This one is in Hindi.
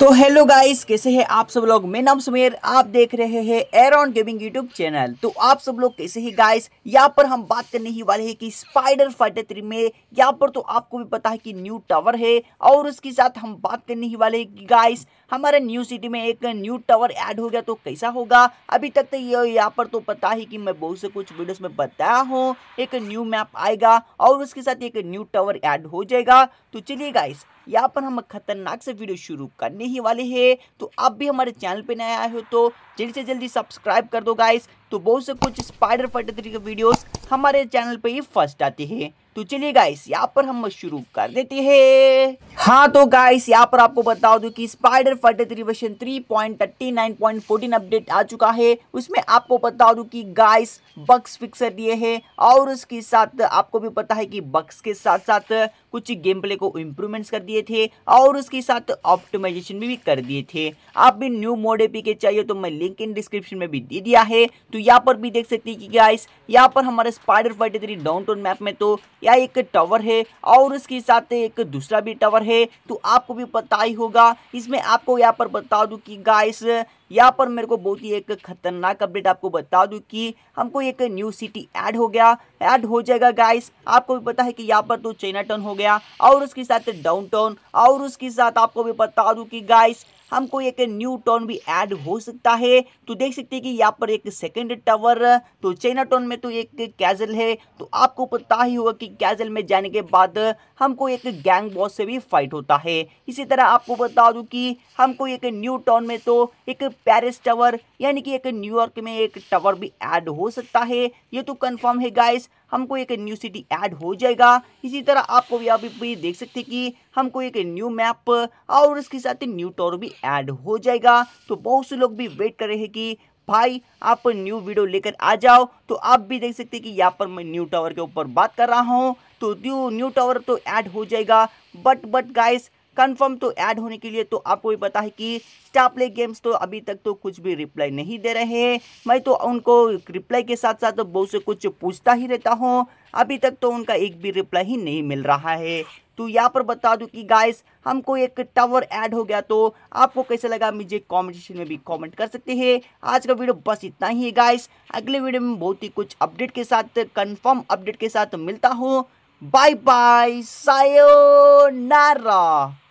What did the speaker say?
तो हेलो गाइस कैसे हैं आप सब लोग मैं नाम सुमेर आप देख रहे हैं एरॉन गेमिंग यूट्यूब चैनल तो आप सब लोग कैसे हैं गाइस यहाँ पर हम बात करने ही वाले हैं कि स्पाइडर फाइटर थ्री में यहाँ पर तो आपको भी पता है कि न्यू टावर है और उसके साथ हम बात करने ही वाले हैं कि गाइस हमारे न्यू सिटी में एक न्यू टावर ऐड हो गया तो कैसा होगा अभी तक तो ये यहाँ पर तो पता ही कि मैं बहुत से कुछ वीडियोस में बताया हूँ एक न्यू मैप आएगा और उसके साथ एक न्यू टावर ऐड हो जाएगा तो चलिए गाइस यहाँ पर हम खतरनाक से वीडियो शुरू शुरू करने ही वाले हैं तो आप भी हमारे चैनल पे नए आए हो तो जल्दी से जल्दी सब्सक्राइब कर दो गाइस तो बहुत से कुछ स्पाइडर फटे के वीडियोस हमारे चैनल पे ही फर्स्ट आते हैं तो चलिए गाइस यहाँ पर हम शुरू कर देते हैं हाँ तो गाइस यहाँ पर आपको बता दूं कि Spider Fighter three version three point thirty nine point fourteen update आ चुका है उसमें आपको बता दूं कि गाइस बक्स फिक्सर दिए हैं और उसके साथ आपको भी पता है कि बक्स के साथ साथ कुछ गेम प्ले को इम्प्रूवमेंट्स कर दिए थे और उसके साथ ऑप्टिमाइजेशन भी, भी कर दिए थे आप भी न्यू मोड एपी के चाहिए तो मैं लिंक इन डिस्क्रिप्शन में भी दे दिया है तो यहाँ पर भी देख सकती है कि गाइस यहाँ पर हमारे Spider Fighter three down map में तो यह एक टावर है और उसके साथ एक दूसरा भी टावर है है तो आपको भी पता ही होगा इसमें आपको यहाँ पर बता दूँ कि गाइस यहाँ पर मेरे को बहुत ही एक खतरनाक अपडेट आपको बता दू कि हमको एक न्यू सिटी ऐड हो गया ऐड हो जाएगा गाइस आपको भी पता है कि यहाँ पर तो चाइना टाउन हो गया और उसके साथ डाउन टाउन और उसके साथ आपको भी बता दू कि गाइस हमको एक न्यू टाउन भी ऐड हो सकता है तो देख सकते हैं कि यहाँ पर एक सेकेंड टावर तो चाइना टाउन में तो एक कैजल है तो आपको पता ही होगा कि कैजल में जाने के बाद हमको एक गैंग बॉस से भी फाइट होता है इसी तरह आपको बता दूं कि हमको एक न्यू टाउन में तो एक पेरिस टावर यानी कि एक न्यूयॉर्क में एक टावर भी ऐड हो सकता है ये तो कंफर्म है गाइस हमको एक न्यू सिटी ऐड हो जाएगा इसी तरह आप यहाँ भी देख सकते हैं कि हमको एक न्यू मैप और इसके साथ न्यू टावर भी ऐड हो जाएगा तो बहुत से लोग भी वेट कर रहे हैं कि भाई आप न्यू वीडियो लेकर आ जाओ तो आप भी देख सकते हैं कि यहाँ पर मैं न्यू टावर के ऊपर बात कर रहा हूँ तो न्यू टावर तो ऐड हो जाएगा बट बट गाइस कंफर्म तो ऐड होने के लिए तो आपको भी पता है कि स्टार प्ले गेम्स तो अभी तक तो कुछ भी रिप्लाई नहीं दे रहे हैं मैं तो उनको रिप्लाई के साथ साथ तो बहुत से कुछ पूछता ही रहता हूँ अभी तक तो उनका एक भी रिप्लाई ही नहीं मिल रहा है तो यहाँ पर बता दूँ कि गाइस हमको एक टावर ऐड हो गया तो आपको कैसा लगा मुझे कॉमेंट सेक्शन में भी कमेंट कर सकते हैं आज का वीडियो बस इतना ही है गाइस अगले वीडियो में बहुत ही कुछ अपडेट के साथ कंफर्म अपडेट के साथ मिलता हूँ बाय बाय सायो नारा